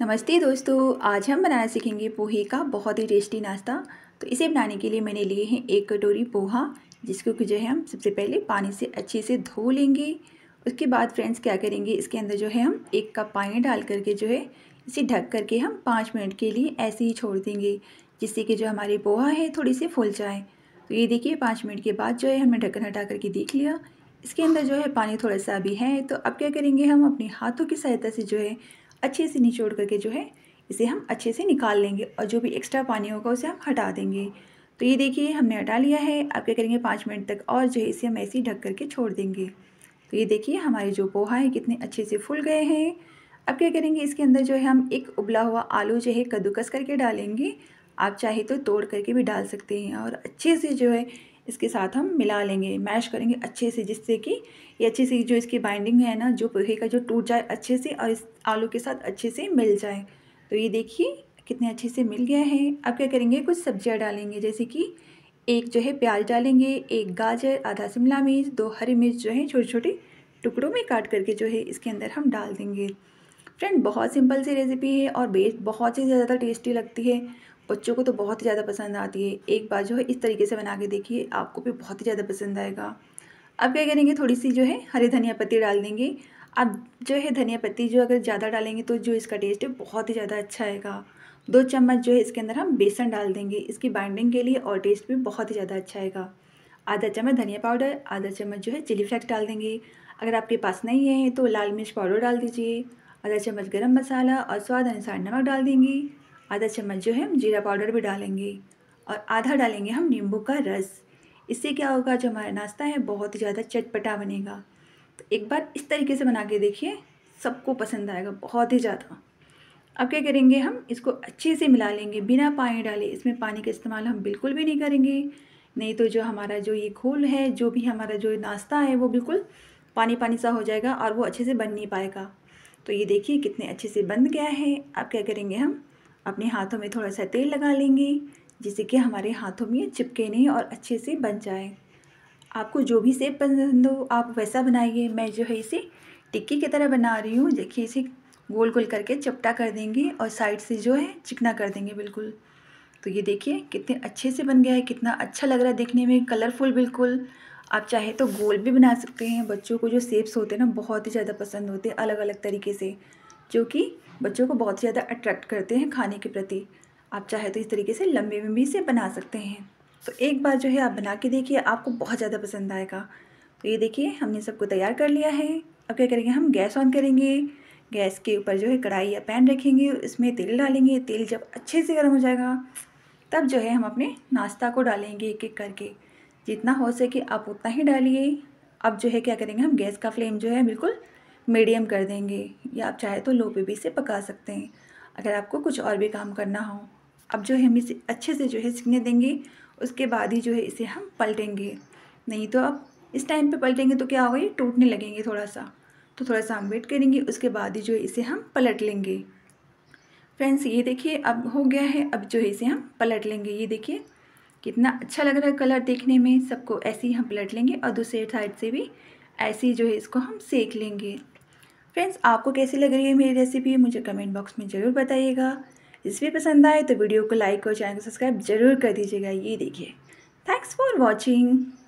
नमस्ते दोस्तों आज हम बनाना सीखेंगे पोहे का बहुत ही टेस्टी नाश्ता तो इसे बनाने के लिए मैंने लिए हैं एक कटोरी पोहा जिसको कि जो है हम सबसे पहले पानी से अच्छे से धो लेंगे उसके बाद फ्रेंड्स क्या करेंगे इसके अंदर जो है हम एक कप पानी डाल करके जो है इसे ढक करके हम पाँच मिनट के लिए ऐसे ही छोड़ देंगे जिससे कि जो हमारे पोहा है थोड़ी सी फूल जाए तो ये देखिए पाँच मिनट के बाद जो है हमने ढक्कन हटा करके देख लिया इसके अंदर जो है पानी थोड़ा सा भी है तो अब क्या करेंगे हम अपने हाथों की सहायता से जो है अच्छे से निचोड़ करके जो है इसे हम अच्छे से निकाल लेंगे और जो भी एक्स्ट्रा पानी होगा उसे हम हटा देंगे तो ये देखिए हमने हटा लिया है अब क्या करेंगे पाँच मिनट तक और जो है इसे हम ऐसे ही ढक करके छोड़ देंगे तो ये देखिए हमारे जो पोहा है कितने अच्छे से फूल गए हैं अब क्या करेंगे इसके अंदर जो है हम एक उबला हुआ आलू जो है कद्दूकस करके डालेंगे आप चाहे तो तोड़ करके भी डाल सकते हैं और अच्छे से जो है इसके साथ हम मिला लेंगे मैश करेंगे अच्छे से जिससे कि ये अच्छे से जो इसकी बाइंडिंग है ना जो पोहे का जो टूट जाए अच्छे से और इस आलू के साथ अच्छे से मिल जाए तो ये देखिए कितने अच्छे से मिल गया है अब क्या करेंगे कुछ सब्जियाँ डालेंगे जैसे कि एक जो है प्याज डालेंगे एक गाजर आधा शिमला मिर्च दो हरी मिर्च जो है छोटे छोटे टुकड़ों में काट करके जो है इसके अंदर हम डाल देंगे फ्रेंड बहुत सिंपल सी रेसिपी है और बेस्ट बहुत ही ज़्यादा टेस्टी लगती है बच्चों को तो बहुत ही ज़्यादा पसंद आती है एक बार जो है इस तरीके से बना के देखिए आपको भी बहुत ही ज़्यादा पसंद आएगा अब क्या करेंगे थोड़ी सी जो है हरी धनिया पत्ती डाल देंगे अब जो है धनिया पत्ती जो अगर ज़्यादा डालेंगे तो जो इसका टेस्ट है बहुत ही ज़्यादा अच्छा आएगा दो चम्मच जो है इसके अंदर हम बेसन डाल देंगे इसकी बाइंडिंग के लिए और टेस्ट भी बहुत ही ज़्यादा अच्छा आएगा आधा चम्मच धनिया पाउडर आधा चम्मच जो है चिली फ्लेक्स डाल देंगे अगर आपके पास नहीं है तो लाल मिर्च पाउडर डाल दीजिए आधा चम्मच गरम मसाला और स्वाद अनुसार नमक डाल देंगे आधा चम्मच जो है हम जीरा पाउडर भी डालेंगे और आधा डालेंगे हम नींबू का रस इससे क्या होगा जो हमारा नाश्ता है बहुत ही ज़्यादा चटपटा बनेगा तो एक बार इस तरीके से बना के देखिए सबको पसंद आएगा बहुत ही ज़्यादा अब क्या करेंगे हम इसको अच्छे से मिला लेंगे बिना पानी डाले इसमें पानी का इस्तेमाल हम बिल्कुल भी नहीं करेंगे नहीं तो जो हमारा जो ये खोल है जो भी हमारा जो नाश्ता है वो बिल्कुल पानी पानी सा हो जाएगा और वो अच्छे से बन नहीं पाएगा तो ये देखिए कितने अच्छे से बन गया है अब क्या करेंगे हम अपने हाथों में थोड़ा सा तेल लगा लेंगे जिससे कि हमारे हाथों में चिपके नहीं और अच्छे से बन जाए आपको जो भी सेप पसंद हो आप वैसा बनाइए मैं जो है इसे टिक्की की तरह बना रही हूँ देखिए इसे गोल गोल करके चपटा कर देंगे और साइड से जो है चिकना कर देंगे बिल्कुल तो ये देखिए कितने अच्छे से बन गया है कितना अच्छा लग रहा है देखने में कलरफुल बिल्कुल आप चाहे तो गोल भी बना सकते हैं बच्चों को जो सेप्स होते हैं ना बहुत ही ज़्यादा पसंद होते हैं अलग अलग तरीके से जो कि बच्चों को बहुत ज़्यादा अट्रैक्ट करते हैं खाने के प्रति आप चाहे तो इस तरीके से लंबे में भी इसे बना सकते हैं तो एक बार जो है आप बना के देखिए आपको बहुत ज़्यादा पसंद आएगा तो ये देखिए हमने सबको तैयार कर लिया है अब क्या करेंगे हम गैस ऑन करेंगे गैस के ऊपर जो है कढ़ाई या पैन रखेंगे उसमें तेल डालेंगे तेल जब अच्छे से गर्म हो जाएगा तब जो है हम अपने नाश्ता को डालेंगे एक एक करके जितना हो सके आप उतना ही डालिए अब जो है क्या करेंगे हम गैस का फ्लेम जो है बिल्कुल मीडियम कर देंगे या आप चाहे तो लो पे भी इसे पका सकते हैं अगर आपको कुछ और भी काम करना हो अब जो है हम इसे अच्छे से जो है सीखने देंगे उसके बाद ही जो है इसे हम पलटेंगे नहीं तो अब इस टाइम पे पलटेंगे तो क्या होगा ये टूटने लगेंगे थोड़ा सा तो थोड़ा सा हम वेट करेंगे उसके बाद ही जो है इसे हम पलट लेंगे फ्रेंड्स ये देखिए अब हो गया है अब जो है इसे हम पलट लेंगे ये देखिए कितना अच्छा लग रहा है कलर देखने में सबको ऐसे ही हम पलट लेंगे और दूसरे साइड से भी ऐसे ही जो है इसको हम सेक लेंगे फ्रेंड्स आपको कैसी लग रही है मेरी रेसिपी मुझे कमेंट बॉक्स में ज़रूर बताइएगा रेसिपी पसंद आए तो वीडियो को लाइक और चैनल को सब्सक्राइब जरूर कर दीजिएगा ये देखिए थैंक्स फॉर वॉचिंग